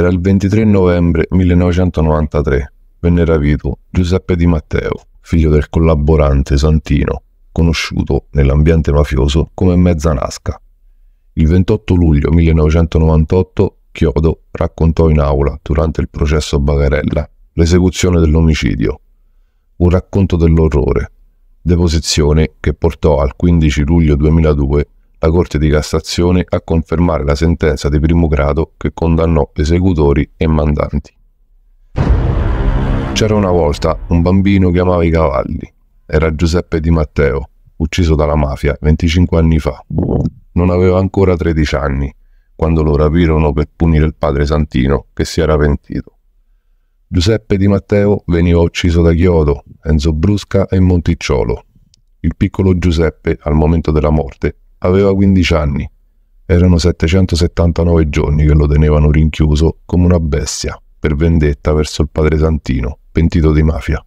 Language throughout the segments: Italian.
Era il 23 novembre 1993. Venne rapito Giuseppe Di Matteo, figlio del collaborante Santino, conosciuto nell'ambiente mafioso come Mezzanasca. Il 28 luglio 1998 Chiodo raccontò in aula, durante il processo Bagarella, l'esecuzione dell'omicidio. Un racconto dell'orrore, deposizione che portò al 15 luglio 2002 la Corte di Cassazione a confermare la sentenza di primo grado che condannò esecutori e mandanti. C'era una volta un bambino che amava i cavalli. Era Giuseppe Di Matteo, ucciso dalla mafia 25 anni fa. Non aveva ancora 13 anni quando lo rapirono per punire il padre Santino che si era pentito. Giuseppe Di Matteo veniva ucciso da Chiodo, Enzo Brusca e Monticciolo. Il piccolo Giuseppe, al momento della morte, Aveva 15 anni. Erano 779 giorni che lo tenevano rinchiuso come una bestia, per vendetta verso il padre Santino, pentito di mafia.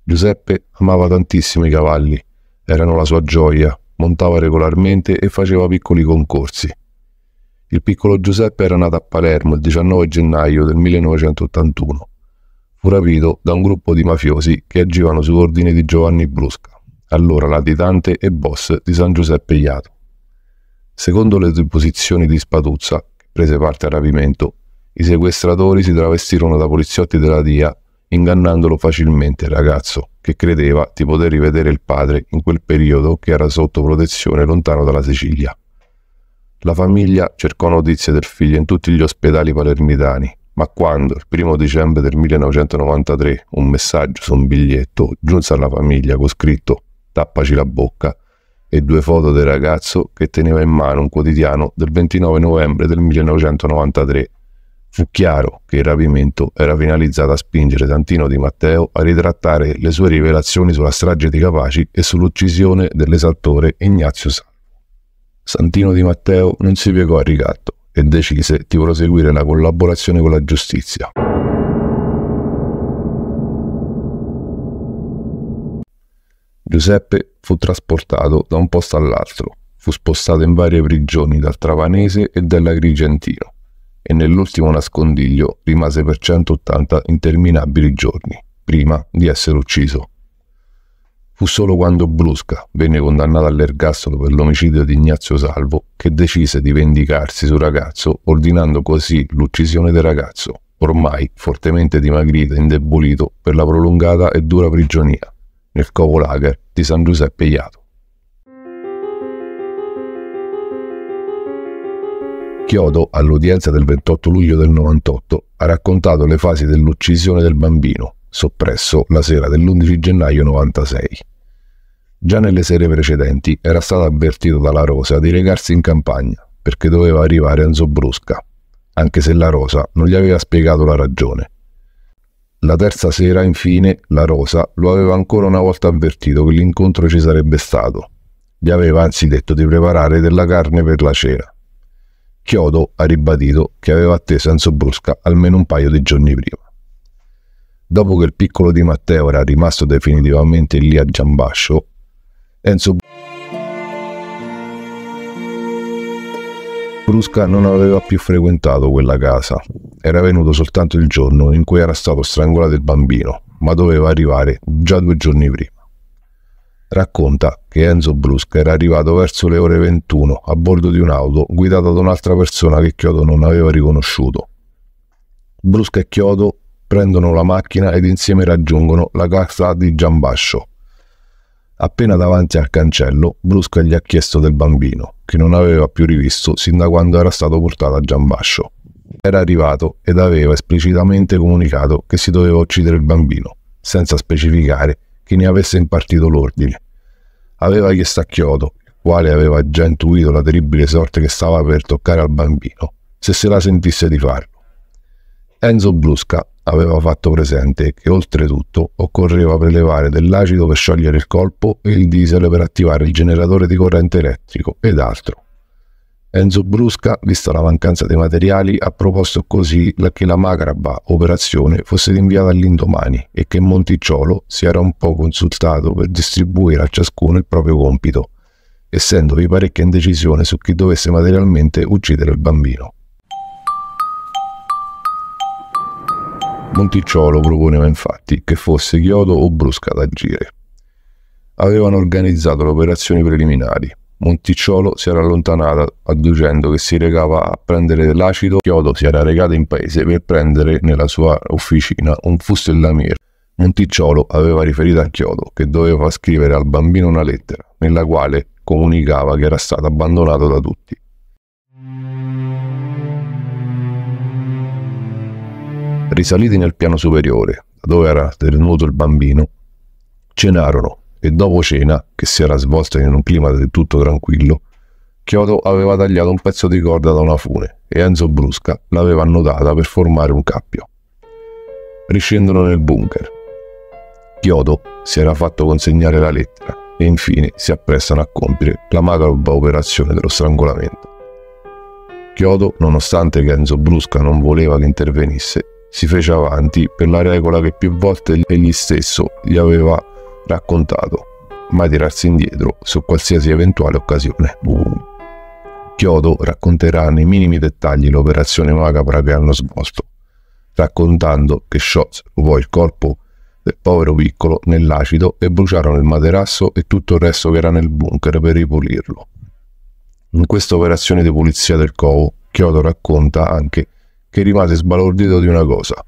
Giuseppe amava tantissimo i cavalli, erano la sua gioia, montava regolarmente e faceva piccoli concorsi. Il piccolo Giuseppe era nato a Palermo il 19 gennaio del 1981. Fu rapito da un gruppo di mafiosi che agivano su ordine di Giovanni Brusca allora latitante e boss di San Giuseppe Iato. Secondo le deposizioni di Spatuzza, che prese parte al rapimento, i sequestratori si travestirono da poliziotti della DIA ingannandolo facilmente il ragazzo, che credeva di poter rivedere il padre in quel periodo che era sotto protezione lontano dalla Sicilia. La famiglia cercò notizie del figlio in tutti gli ospedali palermitani, ma quando, il primo dicembre del 1993, un messaggio su un biglietto giunse alla famiglia con scritto Tappaci la bocca e due foto del ragazzo che teneva in mano un quotidiano del 29 novembre del 1993. Fu chiaro che il rapimento era finalizzato a spingere Santino Di Matteo a ritrattare le sue rivelazioni sulla strage di Capaci e sull'uccisione dell'esaltore Ignazio Salvo. Santino Di Matteo non si piegò al ricatto e decise di proseguire la collaborazione con la giustizia. Giuseppe fu trasportato da un posto all'altro, fu spostato in varie prigioni dal Travanese e dall'Agrigentino e nell'ultimo nascondiglio rimase per 180 interminabili giorni, prima di essere ucciso. Fu solo quando Brusca venne condannato all'ergastolo per l'omicidio di Ignazio Salvo che decise di vendicarsi sul ragazzo ordinando così l'uccisione del ragazzo, ormai fortemente dimagrito e indebolito per la prolungata e dura prigionia nel covo lager di San Giuseppe Iato. Chiodo, all'udienza del 28 luglio del 98, ha raccontato le fasi dell'uccisione del bambino, soppresso la sera dell'11 gennaio 96. Già nelle sere precedenti era stato avvertito dalla Rosa di recarsi in campagna perché doveva arrivare Enzo Brusca, anche se la Rosa non gli aveva spiegato la ragione. La terza sera, infine, la Rosa lo aveva ancora una volta avvertito che l'incontro ci sarebbe stato. Gli aveva anzi detto di preparare della carne per la cena. Chiodo ha ribadito che aveva atteso Enzo Brusca almeno un paio di giorni prima. Dopo che il piccolo di Matteo era rimasto definitivamente lì a Giambascio, Enzo Brusca non aveva più frequentato quella casa, era venuto soltanto il giorno in cui era stato strangolato il bambino, ma doveva arrivare già due giorni prima. Racconta che Enzo Brusca era arrivato verso le ore 21 a bordo di un'auto guidata da un'altra persona che Chiodo non aveva riconosciuto. Brusca e Chiodo prendono la macchina ed insieme raggiungono la casa di Giambascio. Appena davanti al cancello, Brusca gli ha chiesto del bambino, che non aveva più rivisto sin da quando era stato portato a Giambascio era arrivato ed aveva esplicitamente comunicato che si doveva uccidere il bambino, senza specificare chi ne avesse impartito l'ordine. Aveva chiesto a Chiodo, il quale aveva già intuito la terribile sorte che stava per toccare al bambino, se se la sentisse di farlo. Enzo Brusca aveva fatto presente che oltretutto occorreva prelevare dell'acido per sciogliere il colpo e il diesel per attivare il generatore di corrente elettrico ed altro. Enzo Brusca, vista la mancanza dei materiali, ha proposto così che la magraba operazione fosse rinviata all'indomani e che Monticciolo si era un po' consultato per distribuire a ciascuno il proprio compito, essendovi parecchia indecisione su chi dovesse materialmente uccidere il bambino. Monticciolo proponeva infatti che fosse Chiodo o Brusca ad agire. Avevano organizzato le operazioni preliminari, Monticciolo si era allontanata adducendo che si recava a prendere l'acido. Chiodo si era recata in paese per prendere nella sua officina un fustellamiere. Monticciolo aveva riferito a Chiodo che doveva scrivere al bambino una lettera nella quale comunicava che era stato abbandonato da tutti. Risaliti nel piano superiore, dove era tenuto il bambino, cenarono e dopo cena, che si era svolta in un clima del tutto tranquillo, Chiodo aveva tagliato un pezzo di corda da una fune e Enzo Brusca l'aveva annodata per formare un cappio. Riscendono nel bunker. Chiodo si era fatto consegnare la lettera e infine si apprestano a compiere la macabra operazione dello strangolamento. Chiodo, nonostante che Enzo Brusca non voleva che intervenisse, si fece avanti per la regola che più volte egli stesso gli aveva raccontato, mai tirarsi indietro su qualsiasi eventuale occasione. Chiodo racconterà nei minimi dettagli l'operazione macabra che hanno svolto, raccontando che Scholz rubò il corpo del povero piccolo nell'acido e bruciarono il materasso e tutto il resto che era nel bunker per ripulirlo. In questa operazione di pulizia del covo, Chiodo racconta anche che rimase sbalordito di una cosa,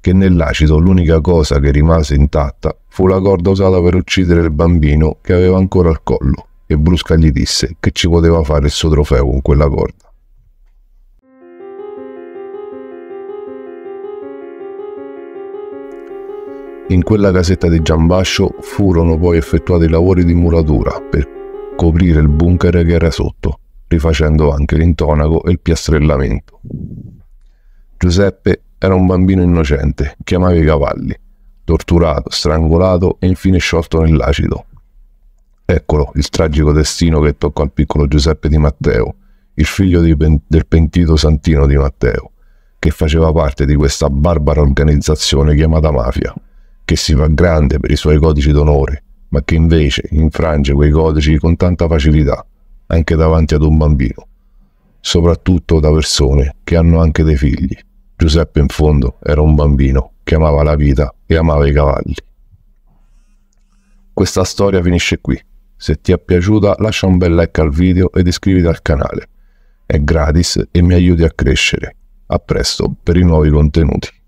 che nell'acido l'unica cosa che rimase intatta fu la corda usata per uccidere il bambino che aveva ancora al collo e Brusca gli disse che ci poteva fare il suo trofeo con quella corda. In quella casetta di Giambascio furono poi effettuati i lavori di muratura per coprire il bunker che era sotto, rifacendo anche l'intonaco e il piastrellamento. Giuseppe era un bambino innocente che amava i cavalli, torturato, strangolato e infine sciolto nell'acido. Eccolo il tragico destino che toccò al piccolo Giuseppe Di Matteo, il figlio pen del pentito Santino Di Matteo, che faceva parte di questa barbara organizzazione chiamata mafia, che si fa grande per i suoi codici d'onore, ma che invece infrange quei codici con tanta facilità, anche davanti ad un bambino, soprattutto da persone che hanno anche dei figli. Giuseppe in fondo era un bambino che amava la vita e amava i cavalli. Questa storia finisce qui. Se ti è piaciuta lascia un bel like al video ed iscriviti al canale. È gratis e mi aiuti a crescere. A presto per i nuovi contenuti.